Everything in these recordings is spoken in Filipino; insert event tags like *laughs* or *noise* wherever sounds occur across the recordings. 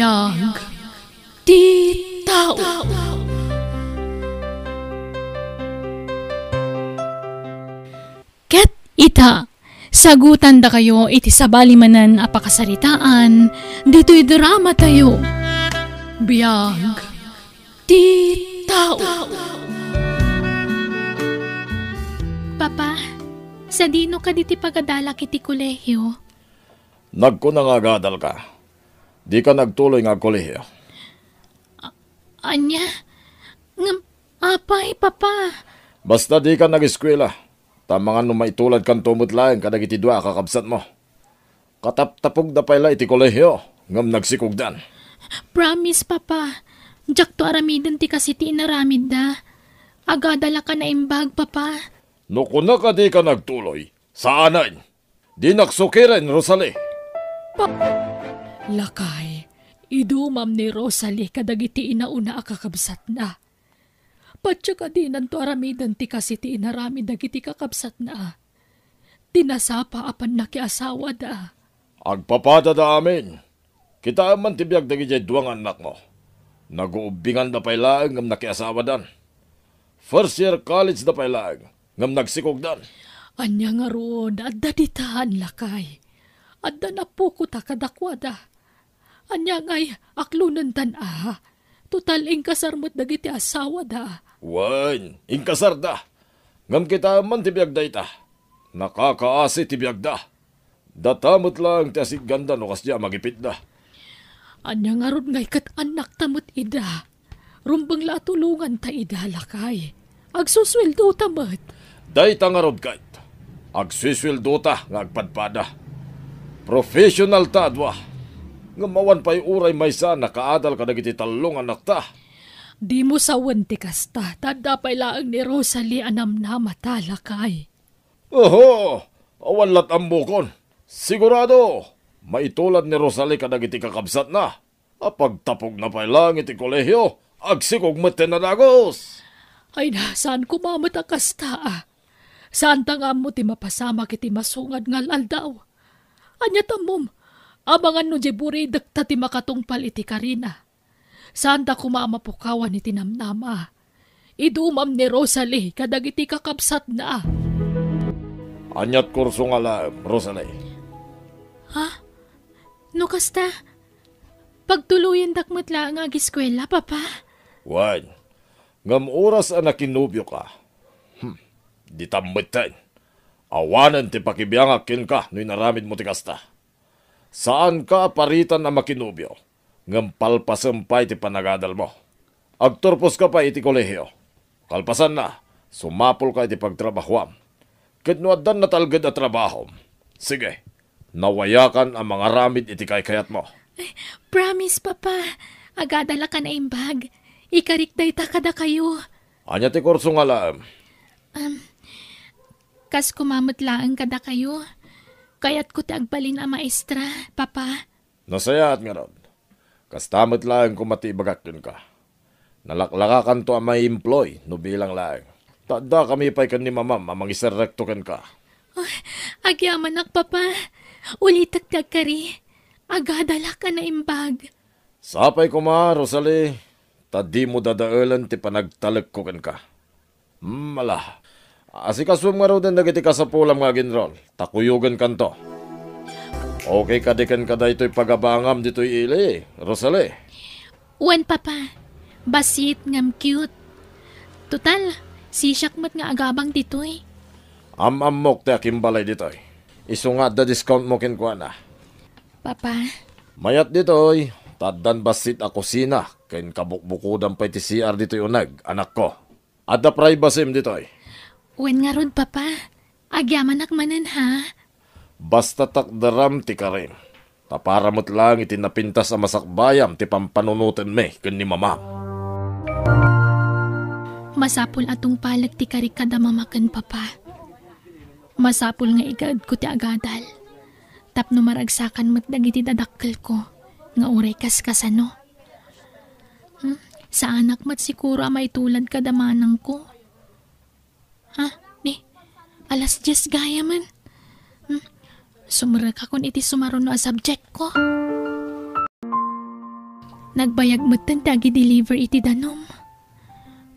Yang Di Tao. Ket ita, sagutan da kayo iti sabalimanan apakasaritaan, dito'y drama tayo. Biyag, di tao. Papa, sa dino ka diti pagadalak iti kolehiyo? Nagko na nga gadal ka. Di ka nagtuloy nga kolehiyo. Anya? Ng apay, papa. Basta di ka nag-eskwela. Tamangan no maitulad kan tumutlayan ka nagitidwa kakabsat mo. Kataptapog da pala iti kolehiyo ngam nagsikugdan. Promise, papa. Jack to aramidan ti kasi ti inaramid da. Agadala ka na imbag, papa. No kuna ka di ka nagtuloy, saanan? Di naksukirin, Rosalie. Pa- Lakay, idumam ni Rosalie kadagiti inauna akakabsat na. Patsyaka din ang tuaramidan ti kasi ti inarami dagiti kakabsat na. Tinasapa apan na asawa da. Agpapada da amin. Kita man tibiyag dagiti duwang anak mo. Naguubingan da pailaag ngam nakiasawa dan. First year college da pailaag ngam nagsikog dan. Anya nga roon, adda ditahan lakay. Adda na po ko takadakwada. Anya ngay, aklunan tan ah. Tutal ingkasar mo't dagiti asawa da. Wan, ingkasar da. Ngam kita man tibiyag da ita. Nakakaasi tibiyag da. Datamot lang ti ganda no kasya magipit da. Anya nga ron ngay kat anak tamot ida. Rumbang latulungan ta ida lakay. Agsusweldo tamot. Day ta nga ron kait. Agsusweldo ta nga Professional ta adwa Ngamawan pa'y uray may sa nakaadal ka nagiti talong anak ta. Di mo sawan ti kasta, tadapay laang ni Rosalie anam na matalakay. Oho, awalat ang bukon. Sigurado, maitulad ni Rosalie ka nagiti kakabsat na. Apagtapog na pa'y langit iti kolehiyo, agsikog matinadagos. Ay na, saan kumamot ang kasta ah? Saan tangam mo ti mapasama kiti masungad nga daw? Anya tamom, Abangan no jeburi dagtati makatungpal iti Karina. Santa kumamapukawan iti namnama. Ah? Idumam ni Rosalie kadagiti kakabsat na. Ah. Anyat kurso nga la, Rosalie. Ha? No kasta? Pagtuluyan dakmatla nga giskwela, papa? Wan, ngam oras anak nakinubyo ka. Hm, di tambatan. Awanan ti pakibiyang akin ka no'y naramid mo ti kasta. Saan ka paritan na makinubyo? Ngampal pasampay ti panagadal mo. Agturpos ka pa iti kolehiyo. Kalpasan na, sumapol ka iti pagtrabahuam. Kadnuadan na talgad at trabaho. Sige, nawayakan ang mga ramid iti kaykayat mo. Eh, promise, Papa. Agadala ka na imbag. Ikarikday takada kayo. Anya ti kurso nga laam. Um, kas kumamutlaan kada kayo. Kayat ko ti agbalin a maestra, papa. Nasaya at nga ron. Kastamat lang kung matibagakin ka. Nalaklaka kan to ang may employ, no bilang lang. Tanda kami pa'y kan ni mamam, mamang iserektokan ka. Oh, agyaman ak, papa. Ulitak tagkari. Agadala ka na imbag. Sapay ko ma, Rosalie. Tadi mo dadaalan ti panagtalag ko kan ka. Mala, hmm, Asikasum nga roden dagiti kasapulam nga ginrol. Takuyugan kanto. Okay kadikan ka da ito'y pagabangam dito'y ili, Rosalie. Wen papa, basit ngam cute. Tutal, si mat nga agabang dito'y. Am-amok te akimbalay dito'y. Isungat da discount mo kinkwana. Papa. Mayat dito'y, taddan basit a kusina, kain kabukbukudan pa iti CR dito'y unag, anak ko. At the privacy dito'y. Wen nga rod papa. Agyaman akmanan ha. Basta takdaram ti karim. Taparamot lang itinapintas ang masakbayam ti pampanunutin me ken ni mama. Masapul atong palag ti karik kada mamakan papa. Masapul nga igad ko ti agadal. Tapno maragsakan met dagiti dadakkel ko nga uray kaskasano. Hmm? Sa anak mat siguro may tulad kadamanang ko. Ha? Ni, alas 10 gaya man. Hmm? Sumura ka kung iti sumaron no subject ko. Nagbayag matan tagi deliver iti danom.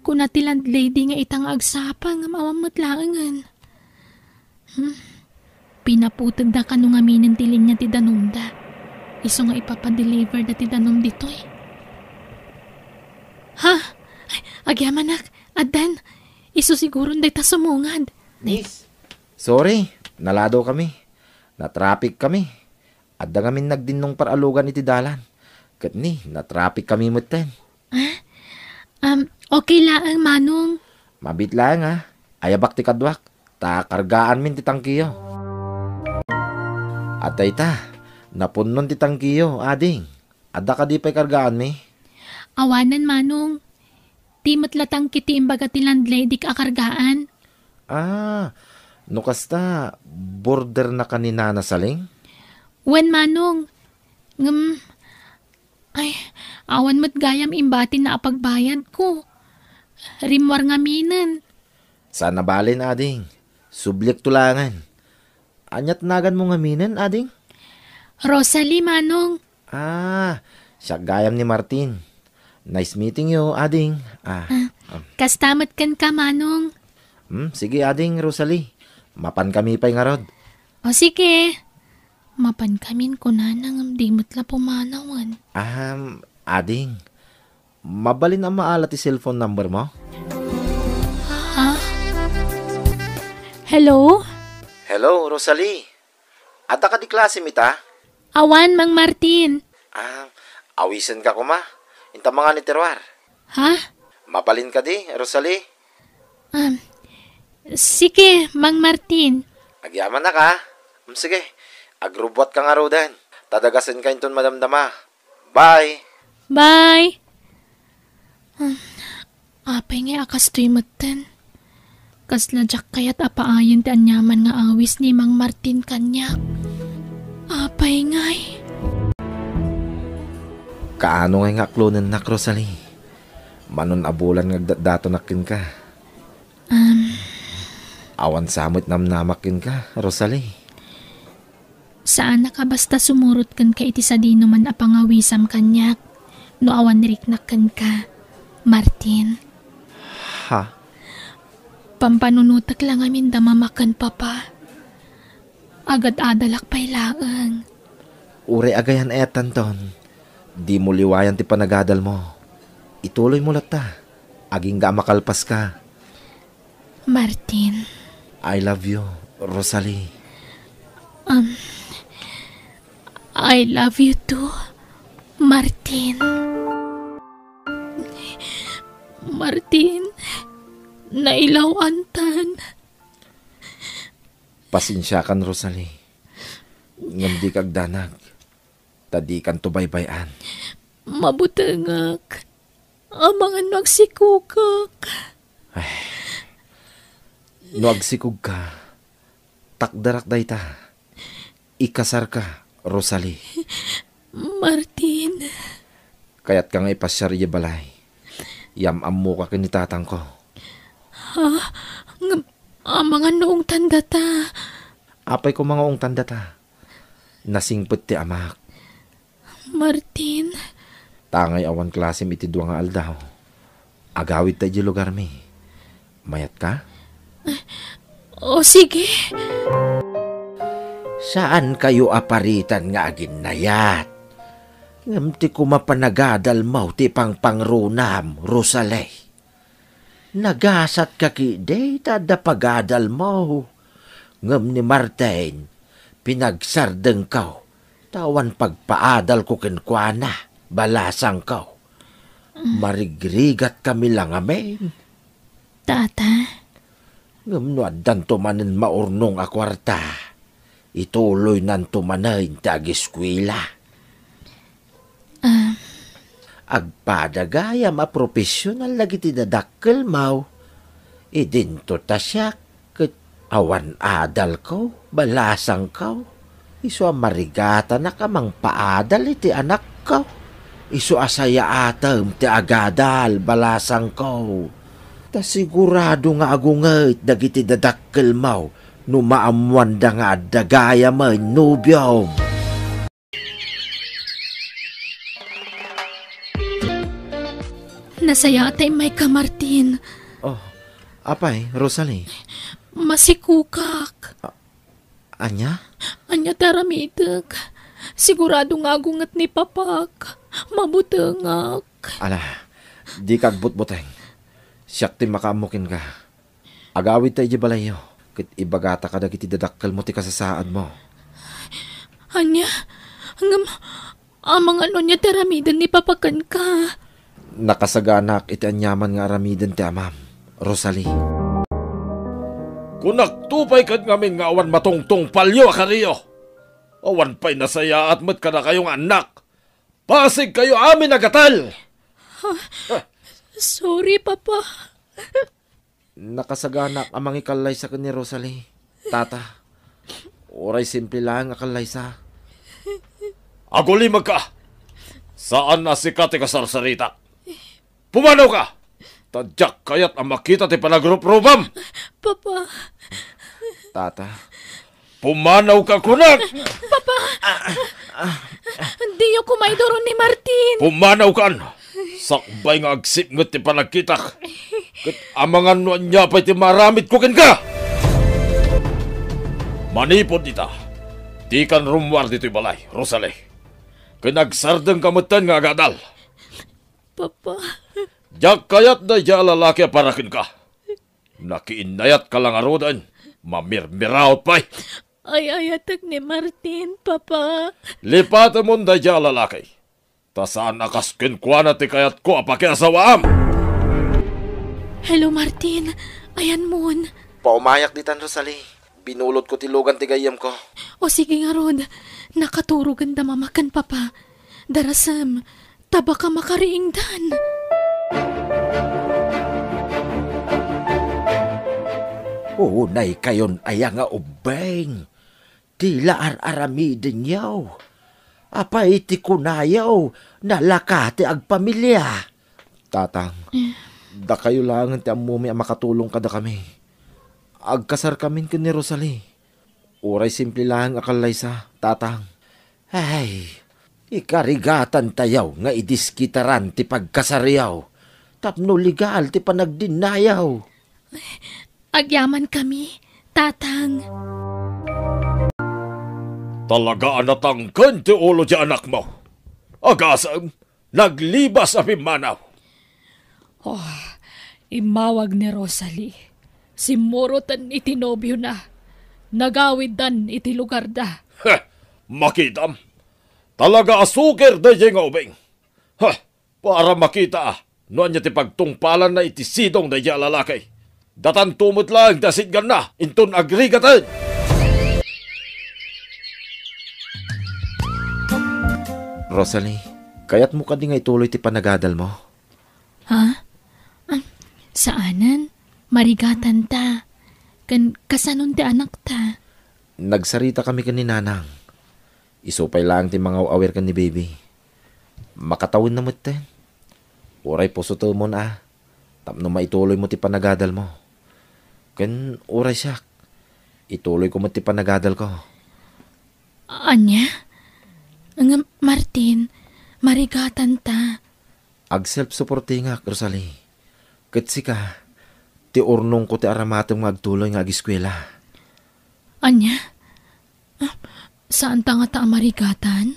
Kung nati landlady nga itang agsapa nga mamamatlangan. Hmm? Pinaputag da ka nung aminin tilin niya ti danom da. Iso nga ipapadeliver da ti danom dito eh. Ha? Ay, agyaman nak, adan, Iso siguro nday ta sumungad. Miss, sorry. Nalado kami. Na-traffic kami. Adda kami nagdin nung paralugan iti dalan. Kat ni, na-traffic kami mutten. Ah? Um, okay laang, Manong. Mabit lang ha. Ayabak ti kadwak. Ta kargaan min ti tangkiyo. Atay ta, napunnon ti tangkiyo, ading. Adda ka di pa kargaan mi. Awanan, Manong ti matlatang kiti imbaga ti landlady kakargaan. Ah, no border na kanina na saling? Wen manong, ngem ay, awan mo't gayam imbatin na apagbayad ko. Rimwar nga minan. Sana balin, ading. Sublik tulangan. Anyat nagan mo nga minan, ading? Rosalie, manong. Ah, siya gayam ni Martin. Nice meeting you, Ading. Ah, ah, ah, Kastamat kan ka, Manong. hmm, sige, Ading, Rosalie. Mapan kami pa nga rod. O sige. Mapan kami ko na nang dimot la pumanawan. Um, Ading, mabalin ang maalat cellphone number mo? Ha? Hello? Hello, Rosalie. Ata ka di klase, mita? Awan, Mang Martin. Ah, awisan ka ko, ma. Inta mga ni Terwar. Ha? Mapalin ka di, Rosalie. Um, sige, Mang Martin. Agyaman na ka. Um, sige, agrubwat ka nga rodan. Tadagasin ka inton madamdama. Bye! Bye! Um, apay nga akas to'y matan. Kaslajak kaya't apaayan ti anyaman nga awis ni Mang Martin kanyak. Apay nga'y. Eh. Kaano nga haklonan na, Rosalie? Manon abulan ngagdato nakin ka. Um... Awan samot namakin ka, Rosalie. Saan na ka basta sumurot kan ka iti sa dino man apangawisam kanyak, no awan riknak riknakan ka, Martin. Ha? Pampanunutak lang amin damamakan papa. Agad adalak pailaan. Ure agayan etan ton Di mo liwayan ti panagadal mo. Ituloy mo lata. Aging ga makalpas ka. Martin. I love you, Rosalie. Um, I love you too, Martin. Martin, nailawan tan. Pasinsyakan, kan, Rosalie. Ngam di kagdanag. Tadi kan tubaybayan. Mabutangak. Amangan nagsikukak. Ay. Nuagsikog ka. Takdarak day ta. Ikasar ka, Rosalie. Martin. Kaya't ka nga ipasyar iya balay. Yam mo ka kinitatang ko. Ha? Ng- noong tanda ta. Apay ko mga ong tanda ta. Nasingpot ti amak. Martin. Tangay awan klase mitidwa nga aldaw. Agawid tayo lugar mi. Mayat ka? O oh, sige. Saan kayo aparitan nga agin nayat? Ngamti ko mapanagadal maw ti pang pangrunam, Rosalay. Nagasat ka ki data da pagadal maw. Ngam ni Martin, pinagsardeng kaw, tawan pagpaadal ko kinkwana balasang kao. Marigrigat kami lang amen. Tata? Ngamnuad dan tumanin maurnong akwarta. Ituloy nan tumanahin tagiskwila. Um, ah. Agpadagaya mapropesyonal lagi tinadakkel mau. Idinto tasyak ket awan adal ko, balasang ko. Iso marigata na kamang paadal iti anak ko isu asaya atem ti agadal balasang ko. Ta sigurado nga agungait dagiti dadakkel mau no maamuan da nga dagaya man nubyom. Nasaya tay may ka, Martin. Oh, apay, Rosalie. Masikukak. Uh, anya? Anya taramidek. Sigurado nga agungat ni Papak. Mabutangak. Ala, di kag butbuteng. Siyak ti makamukin ka. Agawid tayo balayo. Kit ibagata ka dagiti dadakkal mo ti kasasaad mo. Anya, hanggang amang ano niya ti aramidan ni papakan ka. Nakasaganak iti anyaman nga aramidan ti amam, Rosalie. Kung tupay kad ngamin nga awan matongtong palyo kariyo, awan pa'y nasaya at mat ka na kayong anak Pasig kayo amin nagatal! Huh? Ah. Sorry, Papa. Nakasagana ang mga ikalay sa ni Rosalie. Tata, oray simple lang akalay sa. Aguli magka! Saan na si Kati kasarsarita? Pumanaw ka! Tadyak kayat ang makita ti panagruprubam! Papa! Tata, pumanaw ka kunak! Papa! Ah, ah, ah. Hindi yung kumaydoro ni Martin. Humanaw kan! Ano? Sakbay nga agsip nga ti panakitak. Kat amangan no niya pa ti maramit ko ka! Manipod dita. Di kan rumwar dito'y balay, Rosalie. Kinagsardang kamutan nga agadal. Papa. Diyak kayat na diya lalaki parakin ka. Nakiinayat ka lang arodan. Mamirmiraw pa'y. Ay ayatak ni Martin, Papa. Lipata mo da dya lalaki. Ta saan nakaskin kwa na ti kayat ko apakiasawaam. Hello, Martin. Ayan, Moon. Paumayak ditan, Rosalie. Binulot ko tilugan ti gayam ko. O sige nga, Rod. Nakaturugan da mamakan, Papa. Darasam, taba ka makariingdan. Oo, nay kayon ayanga ubeng tila ar-arami din Apa iti kunayaw, nalakati ag pamilya. Tatang, da kayo lang ti amumi ang makatulong kada kami. Agkasar kami ken ni Rosalie. Uray simple lang akalaysa, tatang. Ay, ikarigatan tayaw nga idiskitaran ti pagkasariyaw. Tapno legal ti panagdinayaw. Agyaman kami, tatang. Tatang. Talaga anatang kanti ulo di anak mo. Agasang, um, naglibas sa pimanaw. Oh, imawag ni Rosalie. Si Morotan itinobyo na. Nagawid dan iti lugar da. Heh, makitam. Talaga asukir da yung obing. Heh, para makita ah. Noon niya ti pagtungpalan na itisidong da yung lalaki. Datan tumot lang dasit na. Intun agrigatan. Intun agrigatan. Rosalie, kayat mo ka di nga ituloy ti panagadal mo. Ha? Ang, saanan? Marigatan ta. Kan, kasanon ti anak ta. Nagsarita kami kan nanang. Isupay lang ti mga awir kan ni baby. Makatawin na mo ten. Uray puso to mo na. Tapno maituloy mo ti panagadal mo. Kan uray siyak. Ituloy ko mo ti panagadal ko. Anya? Nga, Martin, marigatan ta. Ag self suporti nga, Rosalie. Katsi ka, ti urnong ko ti aramatong magtuloy nga agiskwela. Anya? Ah, saan ta nga ta marigatan?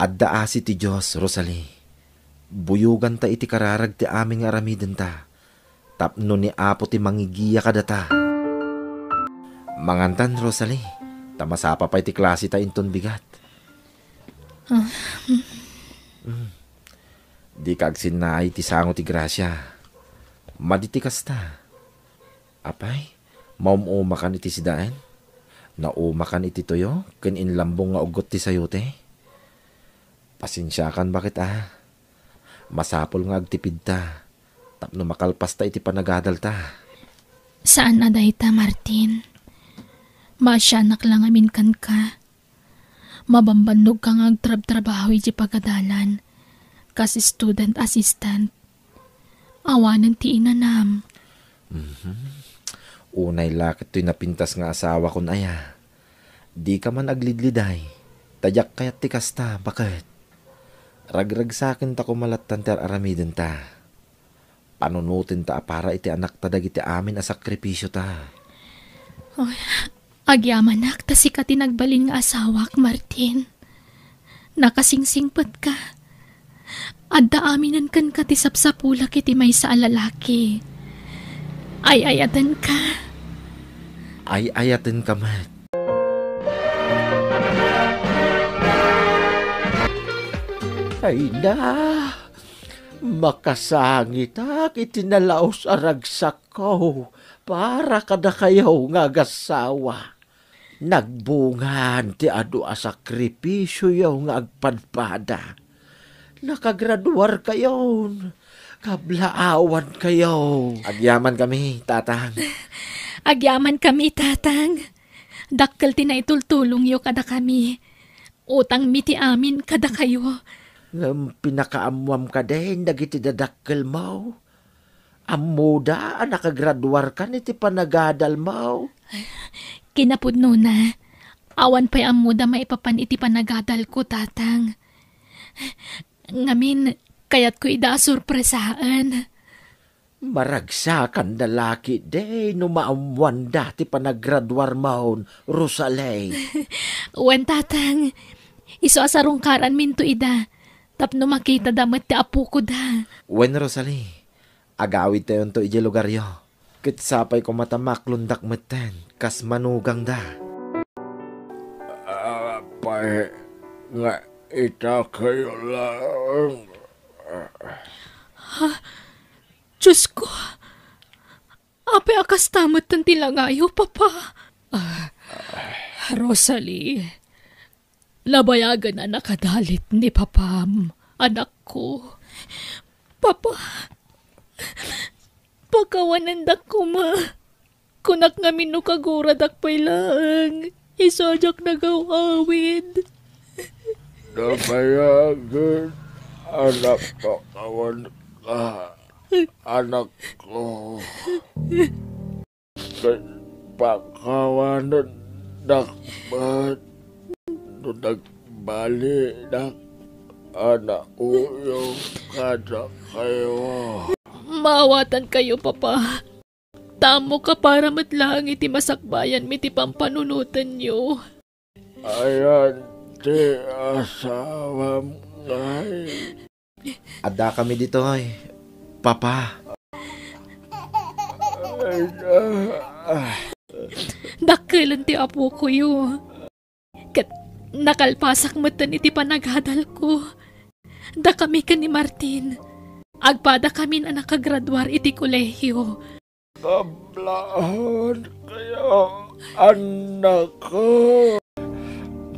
Adda asi ti Diyos, Rosalie. Buyugan ta iti kararag ti aming aramidan ta. Tapno ni Apo ti mangigiya kadata. Mangantan, Rosalie. Tamasapa pa iti klase ta inton bigat. Mm. Di kaagsin na ay ti sango ti Gracia. Maditikas ta. Apay, maumuma kan iti sidaan. Nauma kan iti toyo, kanin lambong nga ugot ti sayote. Pasensya bakit ah. Masapol nga agtipid ta. Tapno makalpas ta iti panagadal ta. Saan na ta, Martin? Masya anak langamin kan ka. Mabambanlog ka nga trab-trabaho iti pagadalan. Kas student assistant. Awanan ti inanam. Mm-hmm. Unay lakit to'y napintas nga asawa kon aya. Ah. Di ka man aglidliday. Tayak kayat ti kasta, bakit? Ragrag sa akin ta kumalat tanter aramidin ta. Panunutin ta para iti anak ta dagiti amin a sakripisyo ta. Oh, Agyaman nak, ta si ka tinagbalin nga asawak, Martin. Nakasingsingpad ka. Adda aminan kan ka ti sapsapula kiti may sa alalaki. Ay ayatan ka. Ay ayatan ka, Mat. Ay na, makasangit ha, itinalaos aragsak ko para kada kayo nga gasawa. Nagbungan ti adu a sakripisyo yaw nga agpadpada. Nakagraduar kayon. Kablaawan kayo. Agyaman kami, tatang. *laughs* Agyaman kami, tatang. Dakkel ti naitultulong yo kada kami. Utang miti amin kada kayo. Ngam pinakaamuam ka din, dagiti dadakkel mo. Amuda, nakagraduar ka ni panagadal mo no na. Awan pa'y amuda maipapan iti panagadal ko, tatang. Ngamin, kaya't ko ida surpresaan. Maragsakan na laki day no maamwan dati panagradwar maon, Rosalay. *laughs* Wen tatang, iso asarong karan minto ida. Tapno makita damat ti apo ko da. Wen Rosalie, agawit tayon to iti lugar yo. Ket sapay ko matamak lundak meten kas manugang da. Apay nga ita kayo lang. Ha? Diyos ko. Ape akas tamat ng tilangayo, papa. Ah, Rosalie, labayagan na nakadalit ni papam, anak ko. Papa, Pakawanan dak kuma. Kunak nga minu kagura dak pailaang. Isajak nagawawid. Namayagin, anak pakawan ka. Anak ko. Pakawanan dak bat. Nagbali dak anak uyong kada kayo. Maawatan kayo, Papa. Tamo ka para matlaang iti masakbayan miti pampanunutan nyo. Ayan, ti asawa ay. Ada kami dito, ay. Papa. Ah, ah. Dakilan ti apo ko yu. Kat nakalpasak matan iti panaghadal ko. Da kami ka ni Martin. Agpada kami na nakagraduar iti kolehiyo. Kablaan kayo, anak ko.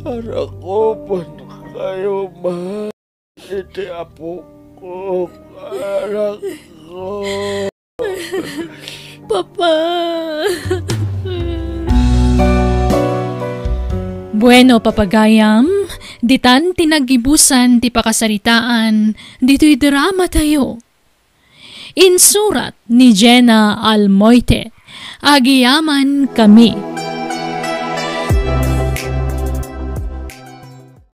Para ko kayo ma. Iti apo ko, anak ko. Papa! bueno, papagayam. Ditan tinagibusan ti pakasaritaan, dito'y drama tayo. Insurat ni Jenna Almoite, agiyaman kami.